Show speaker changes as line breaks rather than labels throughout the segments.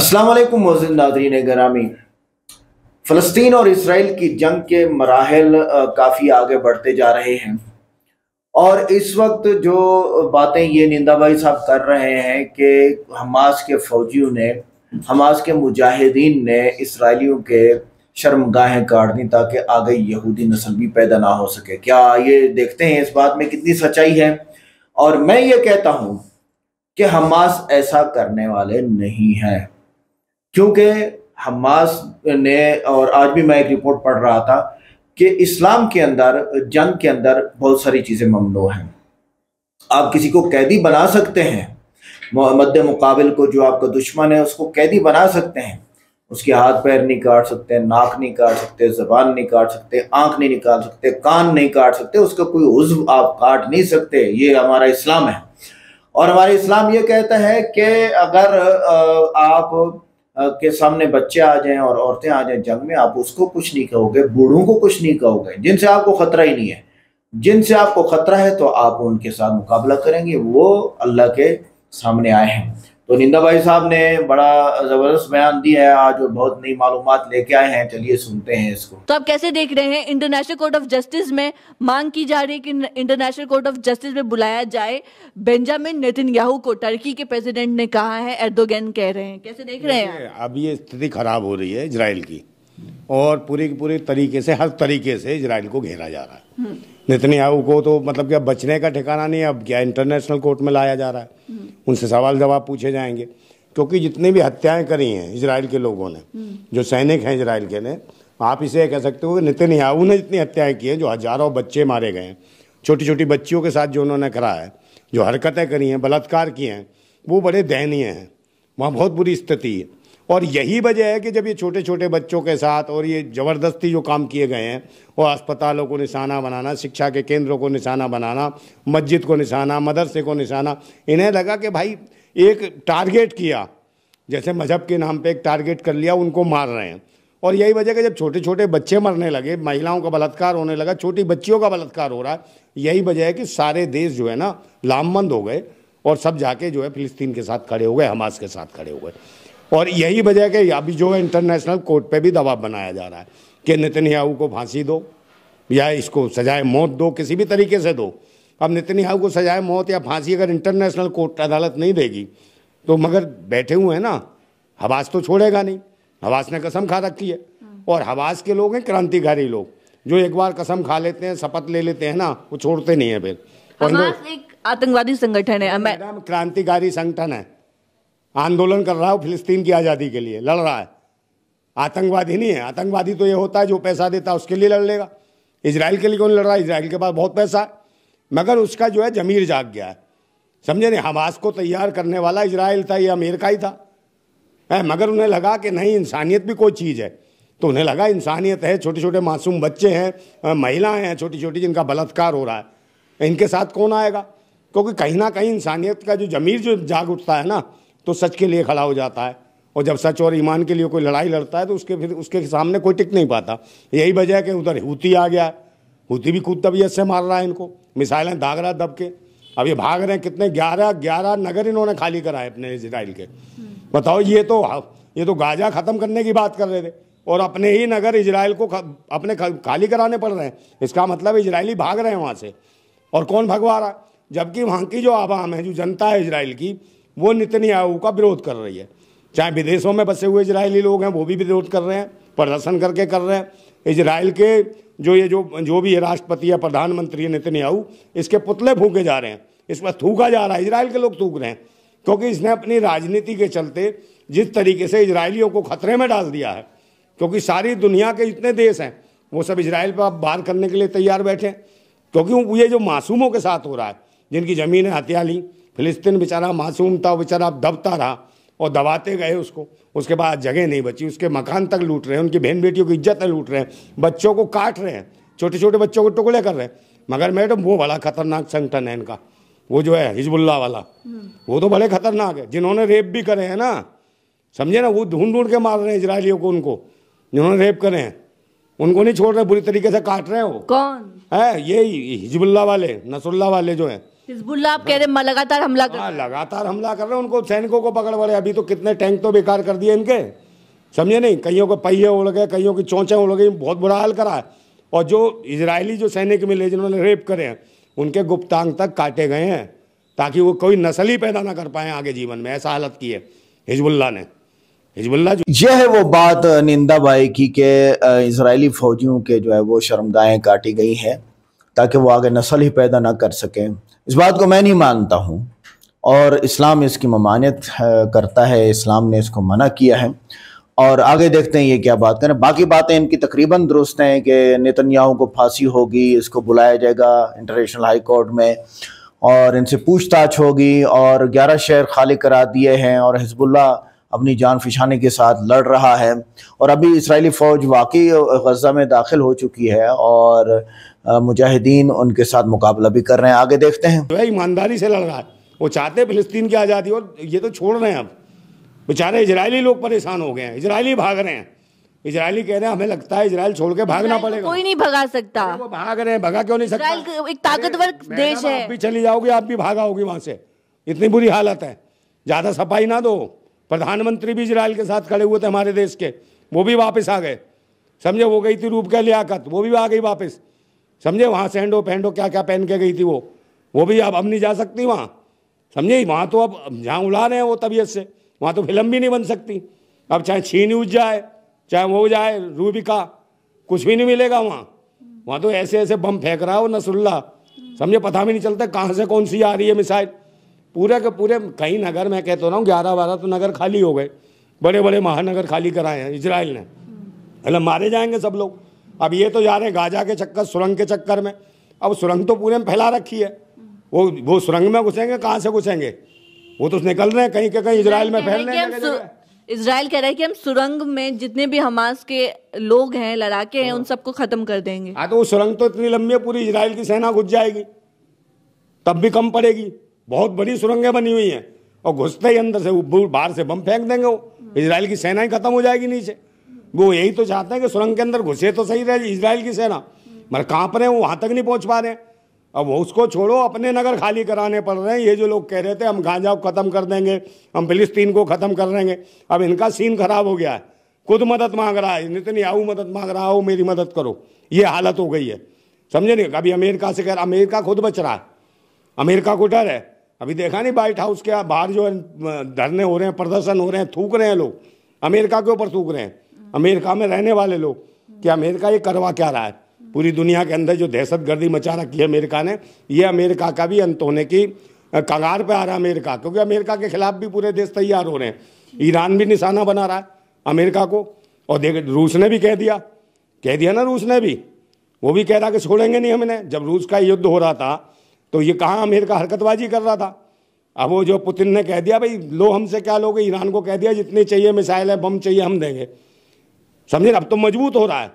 असलकुम मोजिन नाजरीन ग्रामी फ़लस्तीन और इसराइल की जंग के मराहल काफ़ी आगे बढ़ते जा रहे हैं और इस वक्त जो बातें ये निंदा भाई साहब कर रहे हैं कि हमास के फ़ौजियों ने हमास के मुजाहिदीन ने इसराइलियों के शर्मगाहें काट दी ताकि आगे यहूदी नस्ल भी पैदा ना हो सके क्या ये देखते हैं इस बात में कितनी सच्चाई है और मैं ये कहता हूँ कि हमास ऐसा करने वाले नहीं हैं क्योंकि हमास ने और आज भी मैं एक रिपोर्ट पढ़ रहा था कि इस्लाम के अंदर जंग के अंदर बहुत सारी चीज़ें ममनो हैं आप किसी को कैदी बना सकते हैं मद मुकाबिल को जो आपका दुश्मन है उसको कैदी बना सकते हैं उसके हाथ पैर नहीं काट सकते नाक नहीं काट सकते जबान नहीं काट सकते आंख नहीं निकाल सकते कान नहीं काट सकते उसका कोई उज्व आप काट नहीं सकते ये हमारा इस्लाम है और हमारा इस्लाम ये कहता है कि अगर आप के सामने बच्चे आ जाएं और औरतें आ जाएं जंग में आप उसको कुछ नहीं कहोगे बूढ़ों को कुछ नहीं कहोगे जिनसे आपको खतरा ही नहीं है जिनसे आपको खतरा है तो आप उनके साथ मुकाबला करेंगे वो अल्लाह के सामने आए हैं तो निंदा भाई साहब ने बड़ा जबरदस्त बयान दिया है आज और बहुत नई मालूम लेके आए हैं चलिए सुनते हैं इसको
तो आप कैसे देख रहे हैं इंटरनेशनल कोर्ट ऑफ जस्टिस में मांग की जा रही है कि इंटरनेशनल कोर्ट ऑफ जस्टिस में बुलाया जाए बेंजामिन याहू को टर्की के प्रेसिडेंट ने कहा है एर्दोगैन कह रहे हैं कैसे देख रहे हैं अब ये स्थिति खराब हो रही है इसराइल की और पूरी पूरे तरीके से हर तरीके से इसराइल को घेरा जा रहा है नेतन्याहू को तो मतलब क्या बचने का ठिकाना नहीं है अब क्या इंटरनेशनल कोर्ट में लाया जा रहा है उनसे सवाल जवाब पूछे जाएंगे क्योंकि जितनी भी हत्याएं करी हैं इसराइल के लोगों ने जो सैनिक हैं इसराइल के ने आप इसे कह सकते हो कि नितिन याहू ने जितनी हत्याएं की हैं जो हजारों बच्चे मारे गए हैं छोटी छोटी बच्चियों के साथ जो उन्होंने करा है जो हरकतें करी हैं बलात्कार किए हैं वो बड़े दयनीय हैं वहाँ बहुत बुरी स्थिति है और यही वजह है कि जब ये छोटे छोटे बच्चों के साथ और ये ज़बरदस्ती जो काम किए गए हैं वो अस्पतालों को निशाना बनाना शिक्षा के केंद्रों को निशाना बनाना मस्जिद को निशाना मदरसे को निशाना इन्हें लगा कि भाई एक टारगेट किया जैसे मजहब के नाम पे एक टारगेट कर लिया उनको मार रहे हैं और यही वजह कि जब छोटे छोटे बच्चे मरने लगे महिलाओं का बलात्कार होने लगा छोटी बच्चियों का बलात्कार हो रहा है यही वजह है कि सारे देश जो है ना लामबंद हो गए और सब जाके जो है फिलिस्तीन के साथ खड़े हो गए हमास के साथ खड़े हो गए और यही वजह कि अभी जो इंटरनेशनल कोर्ट पे भी दबाव बनाया जा रहा है कि नितिन याहू को फांसी दो या इसको सजाए मौत दो किसी भी तरीके से दो अब नितिन याहू को सजाए मौत या फांसी अगर इंटरनेशनल कोर्ट अदालत नहीं देगी तो मगर बैठे हुए हैं ना हवास तो छोड़ेगा नहीं हवास ने कसम खा रखी है और हवास के लोग हैं क्रांतिकारी लोग जो एक बार कसम खा लेते हैं शपथ ले लेते हैं ना वो छोड़ते नहीं है फिर आतंकवादी संगठन है क्रांतिकारी संगठन है आंदोलन कर रहा है फिलिस्तीन की आज़ादी के लिए लड़ रहा है आतंकवादी नहीं है आतंकवादी तो ये होता है जो पैसा देता है उसके लिए लड़ लेगा इसराइल के लिए कौन लड़ रहा है इसराइल के पास बहुत पैसा है मगर उसका जो है जमीर जाग गया है समझे नहीं हमास को तैयार करने वाला इसराइल था या अमेरिका ही था है मगर उन्हें लगा कि नहीं इंसानियत भी कोई चीज़ है तो उन्हें लगा इंसानियत है छोटे छोटे मासूम बच्चे हैं महिलाएं हैं छोटी छोटी जिनका बलात्कार हो रहा है इनके साथ कौन आएगा क्योंकि कहीं ना कहीं इंसानियत का जो जमीर जो जाग उठता है ना तो सच के लिए खड़ा हो जाता है और जब सच और ईमान के लिए कोई लड़ाई लड़ता है तो उसके फिर उसके सामने कोई टिक नहीं पाता यही वजह है कि उधर हूती आ गया हूती भी खुद तबीयत से मार रहा है इनको मिसाइलें दाग रहा दब के अब ये भाग रहे हैं कितने ग्यारह ग्यारह नगर इन्होंने खाली कराए अपने इसराइल के बताओ ये तो ये तो गाजा ख़त्म करने की बात कर रहे थे और अपने ही नगर इसराइल को खा, अपने खाली कराने पड़ रहे हैं इसका मतलब इसराइली भाग रहे हैं वहाँ से और कौन भगवा रहा जबकि वहाँ की जो आवाम है जो जनता है इसराइल की वो नितन्याहू का विरोध कर रही है चाहे विदेशों में बसे हुए इजरायली लोग हैं वो भी विरोध कर रहे हैं प्रदर्शन करके कर रहे हैं इजराइल के जो ये जो जो भी है राष्ट्रपति या प्रधानमंत्री है नितन्याहू इसके पुतले फूके जा रहे हैं इस पर थूका जा रहा है इसराइल के लोग थूक रहे हैं क्योंकि इसने अपनी राजनीति के चलते जिस तरीके से इसराइलियों को खतरे में डाल दिया है क्योंकि सारी दुनिया के जितने देश हैं वो सब इसराइल पर बाहर करने के लिए तैयार बैठे हैं क्योंकि ये जो मासूमों के साथ हो रहा है जिनकी ज़मीनें हत्या ली फिलिस्तीन बेचारा मासूम था बेचारा दबता रहा और दबाते गए उसको उसके बाद जगह नहीं बची उसके मकान तक लूट रहे हैं उनकी बहन बेटियों की इज्जत लूट रहे हैं बच्चों को काट रहे हैं छोटे छोटे बच्चों को टुकड़े कर रहे हैं मगर मैडम वो बड़ा खतरनाक संगठन है इनका वो जो है हिजबुल्ला वाला वो तो बड़े खतरनाक है जिन्होंने रेप भी करे हैं ना समझे ना वो ढूंढ ढूंढ के मार रहे हैं इसराइलियों को उनको जिन्होंने रेप करे हैं उनको नहीं छोड़ रहे बुरी तरीके से काट रहे हो कौन है यही हिजबुल्ला वाले नसरुल्ला वाले जो हैं हिजबुल्ला आप कह रहे हैं लगातार हमला कर हाँ, लगातार हमला कर रहे हैं उनको सैनिकों को पकड़ पड़े अभी तो कितने टैंक तो बेकार कर दिए इनके समझे नहीं कईयों के पहिए उड़ गए कईयों की चौंचे उड़ गई बहुत बुरा हाल करा है और जो इजरायली जो सैनिक मिले जिन्होंने रेप करे हैं उनके गुप्तांग तक काटे गए हैं ताकि वो कोई नस्ल ही पैदा ना कर पाए आगे जीवन में ऐसा हालत की है हिजबुल्ला ने
हिजबुल्ला यह है वो बात निंदा बाई की के इसराइली फौजियों के जो है वो शर्मगाहें काटी गई हैं ताकि वो आगे नस्ल ही पैदा ना कर सकें इस बात को मैं नहीं मानता हूँ और इस्लाम इसकी ममानियत करता है इस्लाम ने इसको मना किया है और आगे देखते हैं ये क्या बात करें बाकी बातें इनकी तकरीबन दुरुस्त हैं कि नितन्याहू को फांसी होगी इसको बुलाया जाएगा इंटरनेशनल हाई कोर्ट में और इनसे पूछताछ होगी और ग्यारह शहर खाली करा दिए हैं और हिजबुल्ला अपनी जान फिशाने के साथ लड़ रहा है और अभी इसराइली फ़ौज वाकई गजा में दाखिल हो चुकी है और मुजाहिदीन उनके साथ मुकाबला भी कर रहे हैं आगे देखते हैं वह तो ईमानदारी से
लड़ रहा है वो चाहते हैं फिलस्तीन की आज़ादी और ये तो छोड़ रहे हैं अब बेचारे इजरायली लोग परेशान हो गए हैं इजरायली भाग रहे हैं इजरायली कह रहे हैं हमें लगता है इजराइल छोड़ के भागना पड़ेगा कोई नहीं भगा सकता वो भाग रहे हैं भगा क्यों नहीं सकता एक ताकतवर देश है आप भी चली जाओगी आप भी भागा होगी वहाँ से इतनी बुरी हालत है ज़्यादा सफाई ना दो प्रधानमंत्री भी इसराइल के साथ खड़े हुए थे हमारे देश के वो भी वापस आ गए समझे वो गई थी रूप का लियाकत वो भी आ गई वापस समझे वहाँ से हैंडो पहनडो क्या क्या पहन के गई थी वो वो भी अब अब नहीं जा सकती वहाँ समझे वहाँ तो अब जहाँ उला रहे हैं वो तबीयत से वहाँ तो फिल्म भी नहीं बन सकती अब चाहे छीन उठ जाए चाहे वो जाए रूबिका कुछ भी नहीं मिलेगा वहाँ वहाँ तो ऐसे ऐसे बम फेंक रहा है वो नसरुल्ला समझे पता भी नहीं चलता कहाँ से कौन सी आ रही है मिसाइल पूरे के पूरे कई नगर मैं कहता रहा हूँ ग्यारह बारह तो नगर खाली हो गए बड़े बड़े महानगर खाली कराए हैं इसराइल ने मतलब मारे जाएंगे सब लोग अब ये तो जा रहे हैं गाजा के चक्कर सुरंग के चक्कर में अब सुरंग तो पूरे में फैला रखी है वो वो सुरंग में घुसेंगे कहाँ से घुसेंगे वो तो निकल रहे हैं कहीं के कहीं इसराइल में फैल रहे हैं इसराइल कह रहा है कि हम सुरंग में जितने भी हमास के लोग हैं लड़ाके हैं उन सबको खत्म कर देंगे हाँ तो वो सुरंग तो इतनी लंबी है पूरी इसराइल की सेना घुस जाएगी तब भी कम पड़ेगी बहुत बड़ी सुरंगें बनी हुई हैं और घुसते ही अंदर से बाहर से बम फेंक देंगे वो इसराइल की सेना ही खत्म हो जाएगी नीचे वो यही तो चाहते हैं कि सुरंग के अंदर घुसे तो सही रहे इसराइल की सेना मगर कांप रहे हैं वो वहाँ तक नहीं पहुँच पा रहे अब वो उसको छोड़ो अपने नगर खाली कराने पड़ रहे हैं ये जो लोग कह रहे थे हम गांजा को ख़त्म कर देंगे हम फिलिस्तीन को ख़त्म कर देंगे अब इनका सीन खराब हो गया है खुद मदद मांग रहा है नितिन आओ मदद मांग रहा हो मेरी मदद करो ये हालत हो गई है समझे नहीं अभी अमेरिका से कह रहा अमेरिका खुद बच रहा है अमेरिका को डर है अभी देखा नहीं व्हाइट हाउस के बाहर जो है धरने हो रहे हैं प्रदर्शन हो रहे हैं थूक रहे हैं लोग अमेरिका के ऊपर थूक रहे हैं अमेरिका में रहने वाले लोग कि अमेरिका ये करवा क्या रहा है पूरी दुनिया के अंदर जो दहशत गर्दी मचा रखी है अमेरिका ने ये अमेरिका का भी अंत होने की कगार पर आ रहा है अमेरिका क्योंकि अमेरिका के खिलाफ भी पूरे देश तैयार हो रहे हैं ईरान भी निशाना बना रहा है अमेरिका को और देख रूस ने भी कह दिया कह दिया ना रूस ने भी वो भी कह रहा कि छोड़ेंगे नहीं हमने जब रूस का युद्ध हो रहा था तो ये कहाँ अमेरिका हरकतबाजी कर रहा था अब वो जो पुतिन ने कह दिया भाई लो हमसे क्या लोगे ईरान को कह दिया जितने चाहिए मिसाइल है बम चाहिए हम देंगे समझे अब तो मजबूत हो रहा है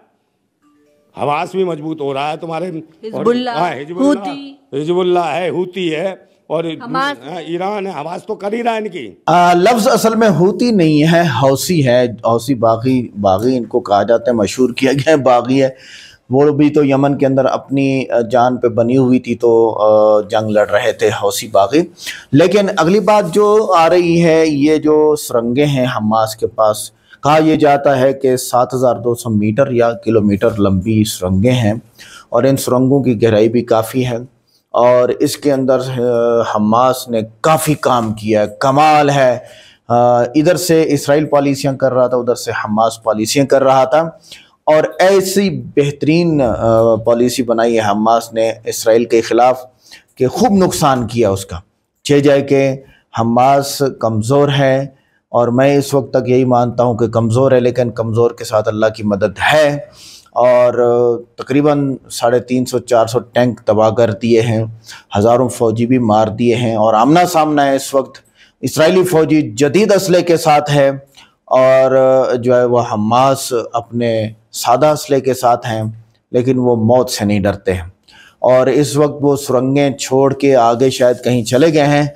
हवास भी मजबूत हो रहा है तुम्हारे हिजबुल्ला हाँ, है हुती है और हाँ, ईरान है हवास तो कर ही रहा है इनकी
लफ्ज असल में हुती नहीं है हौसी है हौसी बागी बागी इनको कहा जाता है मशहूर किया गया है बागी है वो भी तो यमन के अंदर अपनी जान पे बनी हुई थी तो जंग लड़ रहे थे हौसी बागी लेकिन अगली बात जो आ रही है ये जो सुरंगें हैं हमास के पास कहा यह जाता है कि 7,200 मीटर या किलोमीटर लंबी सुरंगें हैं और इन सुरंगों की गहराई भी काफ़ी है और इसके अंदर हमास ने काफ़ी काम किया है कमाल है इधर से इसराइल पॉलिसियाँ कर रहा था उधर से हमास पॉलिसियाँ कर रहा था और ऐसी बेहतरीन पॉलिसी बनाई है हमास ने इसराइल के ख़िलाफ़ कि खूब नुकसान किया उसका छः जाए कि हमास कमज़ोर है और मैं इस वक्त तक यही मानता हूँ कि कमज़ोर है लेकिन कमज़ोर के साथ अल्लाह की मदद है और तकरीबन साढ़े तीन सौ चार सौ टैंक तबाह कर दिए हैं हज़ारों फ़ौजी भी मार दिए हैं और आमना सामना है इस वक्त इसराइली फ़ौजी जदीद असले के साथ है और जो है वह हमास अपने सादा असले के साथ हैं लेकिन वो मौत से नहीं डरते हैं और इस वक्त वो सुरंगें छोड़ के आगे शायद कहीं चले गए हैं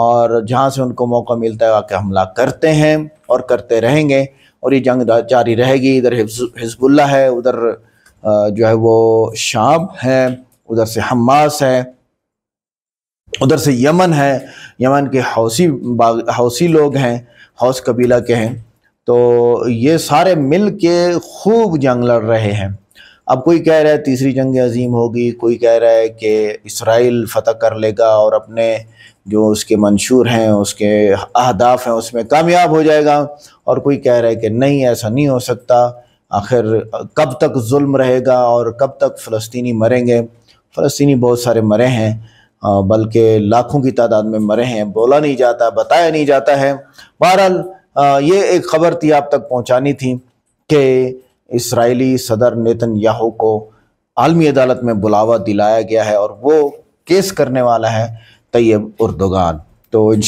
और जहाँ से उनको मौका मिलता है वाकई हमला करते हैं और करते रहेंगे और ये जंग जारी रहेगी इधर हिजबुल्ला है उधर जो है वो शाम है उधर से हमास है उधर से यमन है यमन के हौसी हौसी लोग हैं हौस कबीला के हैं तो ये सारे मिल के खूब जंग लड़ रहे हैं अब कोई कह रहा है तीसरी जंग अजीम होगी कोई कह रहा है कि इसराइल फतह कर लेगा और अपने जो उसके मंशूर हैं उसके अहदाफ हैं उसमें कामयाब हो जाएगा और कोई कह रहा है कि नहीं ऐसा नहीं हो सकता आखिर कब तक जुल्म रहेगा और कब तक फ़लस्तनी मरेंगे फ़लस्तनी बहुत सारे मरे हैं बल्कि लाखों की तादाद में मरे हैं बोला नहीं जाता बताया नहीं जाता है बहरहाल ये एक खबर थी आप तक पहुंचानी थी कि इसराइली सदर नेतन याहू को आलमी अदालत में बुलावा दिलाया गया है और वो केस करने वाला है तैयब उर्दोगान तो इन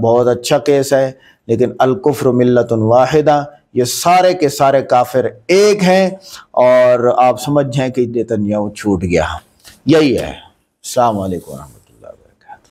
बहुत अच्छा केस है लेकिन अलकुफ़र मिलत वाहिदा ये सारे के सारे काफिर एक हैं और आप समझ जाएं कि याहू छूट गया यही है वरह